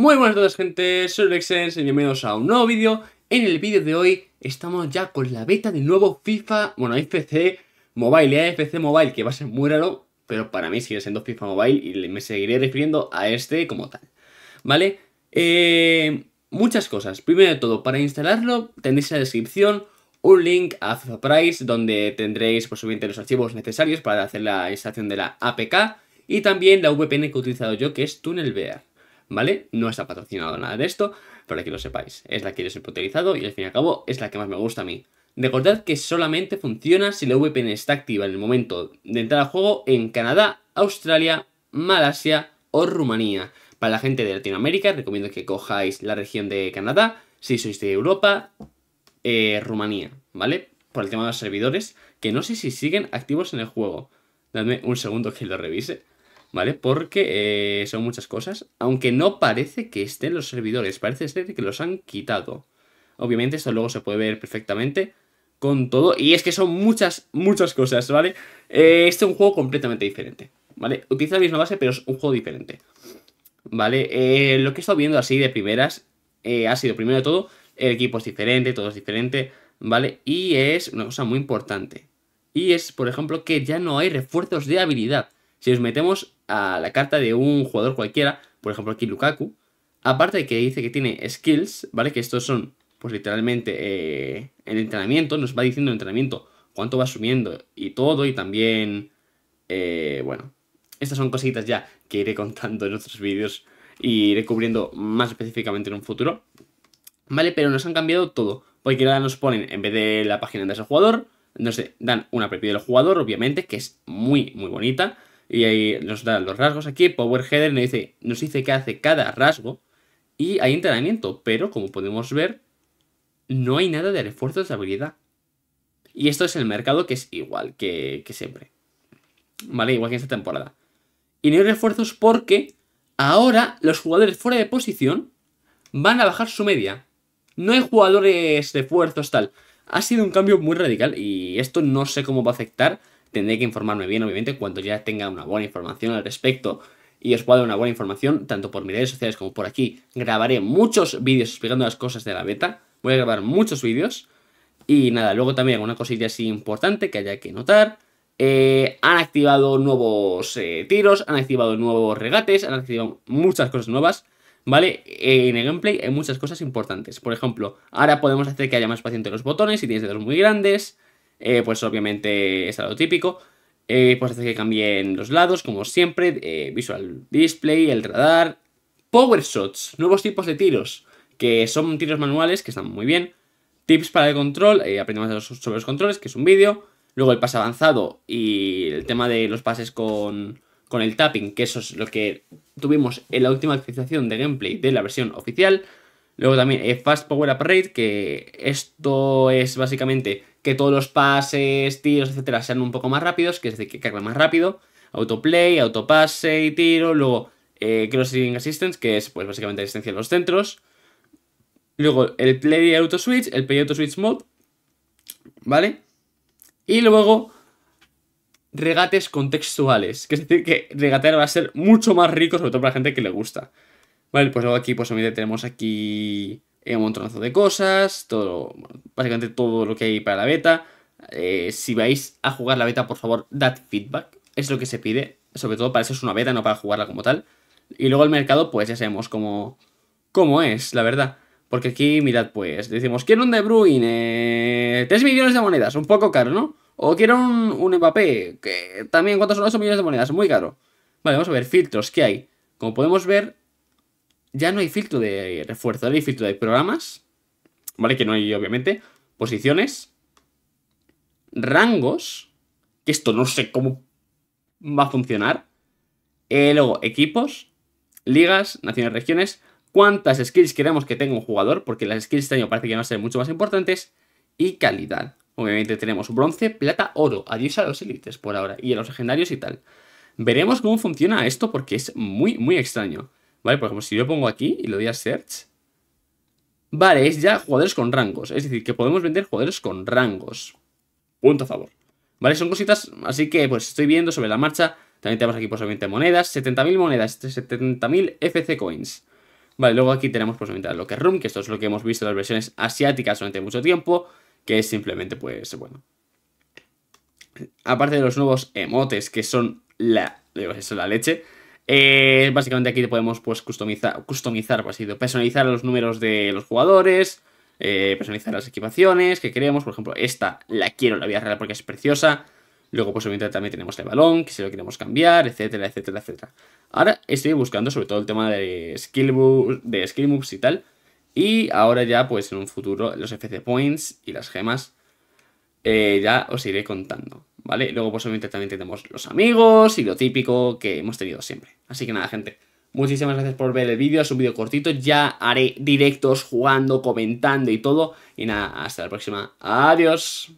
Muy buenas a todas gente, soy Lexens y bienvenidos a un nuevo vídeo. En el vídeo de hoy estamos ya con la beta del nuevo FIFA, bueno, FC Mobile, ¿eh? AFC Mobile, que va a ser muy raro, pero para mí sigue siendo FIFA Mobile y me seguiré refiriendo a este como tal. ¿Vale? Eh, muchas cosas. Primero de todo, para instalarlo tendréis en la descripción un link a FIFA Price donde tendréis por pues, posiblemente los archivos necesarios para hacer la instalación de la APK y también la VPN que he utilizado yo que es TunnelBear. ¿vale? No está patrocinado nada de esto, para que lo sepáis. Es la que yo siempre he utilizado y al fin y al cabo es la que más me gusta a mí. Recordad que solamente funciona si la VPN está activa en el momento de entrar al juego en Canadá, Australia, Malasia o Rumanía. Para la gente de Latinoamérica recomiendo que cojáis la región de Canadá, si sois de Europa, eh, Rumanía, ¿vale? Por el tema de los servidores, que no sé si siguen activos en el juego. Dadme un segundo que lo revise. ¿vale? Porque eh, son muchas cosas, aunque no parece que estén los servidores, parece ser que los han quitado. Obviamente esto luego se puede ver perfectamente con todo, y es que son muchas, muchas cosas, ¿vale? este es un juego completamente diferente, ¿vale? Utiliza la misma base, pero es un juego diferente, ¿vale? Eh, lo que he estado viendo así de primeras ha sido, primero de todo, el equipo es diferente, todo es diferente, ¿vale? Y es una cosa muy importante. Y es, por ejemplo, que ya no hay refuerzos de habilidad. Si os metemos a la carta de un jugador cualquiera, por ejemplo aquí Lukaku, aparte de que dice que tiene skills, ¿vale? Que estos son, pues literalmente, eh, el entrenamiento, nos va diciendo el entrenamiento cuánto va sumiendo y todo, y también, eh, bueno, estas son cositas ya que iré contando en otros vídeos y iré cubriendo más específicamente en un futuro, ¿vale? Pero nos han cambiado todo, porque ahora nos ponen, en vez de la página de ese jugador, nos dan una preview del jugador, obviamente, que es muy, muy bonita, y ahí nos da los rasgos aquí. Power Header nos dice, nos dice qué hace cada rasgo. Y hay entrenamiento, pero como podemos ver, no hay nada de refuerzos de habilidad. Y esto es el mercado que es igual que, siempre. ¿Vale? Igual que esta temporada. Y no hay refuerzos porque ahora los jugadores fuera de posición van a bajar su media. No hay jugadores de refuerzos tal. Ha sido un cambio muy radical y esto no sé cómo va a afectar Tendré que informarme bien, obviamente, cuando ya tenga una buena información al respecto y os pueda dar una buena información, tanto por mis redes sociales como por aquí. Grabaré muchos vídeos explicando las cosas de la beta. Voy a grabar muchos vídeos. Y nada, luego también una cosilla así importante que haya que notar. Eh, han activado nuevos eh, tiros, han activado nuevos regates, han activado muchas cosas nuevas. ¿Vale? Eh, en el gameplay hay muchas cosas importantes. Por ejemplo, ahora podemos hacer que haya más espacio entre los botones si tienes dedos muy grandes. Eh, pues obviamente es algo típico. Eh, pues hace que cambien los lados, como siempre, eh, visual display, el radar, power shots, nuevos tipos de tiros, que son tiros manuales, que están muy bien, tips para el control, aprendemos sobre los controles, que es un vídeo, luego el pase avanzado y el tema de los pases con, con el tapping, que eso es lo que tuvimos en la última actualización de gameplay de la versión oficial, Luego también eh, Fast Power Up raid que esto es básicamente que todos los pases, tiros, etcétera, sean un poco más rápidos, que es decir, que carga más rápido. Autoplay, autopase y tiro. Luego eh, Crossing Assistance, que es pues básicamente asistencia en los centros. Luego el Play Auto Switch, el Play Auto Switch Mode, ¿vale? Y luego regates contextuales, que es decir, que regatear va a ser mucho más rico, sobre todo para la gente que le gusta. Vale, pues luego aquí, pues obviamente tenemos aquí eh, un montonazo de cosas, todo, básicamente todo lo que hay para la beta. Eh, si vais a jugar la beta, por favor, dad feedback, es lo que se pide, sobre todo para eso es una beta, no para jugarla como tal. Y luego el mercado, pues ya sabemos cómo, cómo es, la verdad. Porque aquí, mirad, pues, decimos, quiero un De Bruyne, 3 millones de monedas, un poco caro, ¿no? O quiero un, un Mbappé, que también, ¿cuántos son 8 millones de monedas? Muy caro. Vale, vamos a ver, filtros, ¿qué hay? Como podemos ver, ya no hay filtro de refuerzo, ahora hay filtro de programas, ¿vale? Que no hay, obviamente, posiciones, rangos, que esto no sé cómo va a funcionar, eh, luego equipos, ligas, naciones, regiones, cuántas skills queremos que tenga un jugador, porque las skills este año parece que van a ser mucho más importantes, y calidad. Obviamente tenemos bronce, plata, oro, adiós a los élites por ahora, y a los legendarios y tal. Veremos cómo funciona esto porque es muy, muy extraño. ¿Vale? Por ejemplo, si yo pongo aquí y le doy a search, vale, es ya jugadores con rangos. Es decir, que podemos vender jugadores con rangos. Punto a favor. ¿Vale? Son cositas, así que pues estoy viendo sobre la marcha. También tenemos aquí posiblemente pues, monedas, 70.000 monedas, 70.000 FC coins. Vale, luego aquí tenemos posiblemente pues, lo que Room, que esto es lo que hemos visto en las versiones asiáticas durante mucho tiempo, que es simplemente pues, bueno. Aparte de los nuevos emotes, que son la, digo, eso, la leche, eh, básicamente aquí podemos pues customizar, customizar pues, personalizar los números de los jugadores, eh, personalizar las equipaciones que queremos. Por ejemplo, esta la quiero en la vida real porque es preciosa. Luego, pues obviamente también tenemos el balón, que si lo queremos cambiar, etcétera, etcétera, etcétera. Ahora estoy buscando sobre todo el tema de skill, de skill y tal. Y ahora ya, pues en un futuro, los FC Points y las gemas, eh, ya os iré contando. Luego, pues obviamente también tenemos los amigos y lo típico que hemos tenido siempre. Así que nada, gente. Muchísimas gracias por ver el vídeo, es un vídeo cortito, ya haré directos jugando, comentando y todo. Y nada, hasta la próxima. Adiós.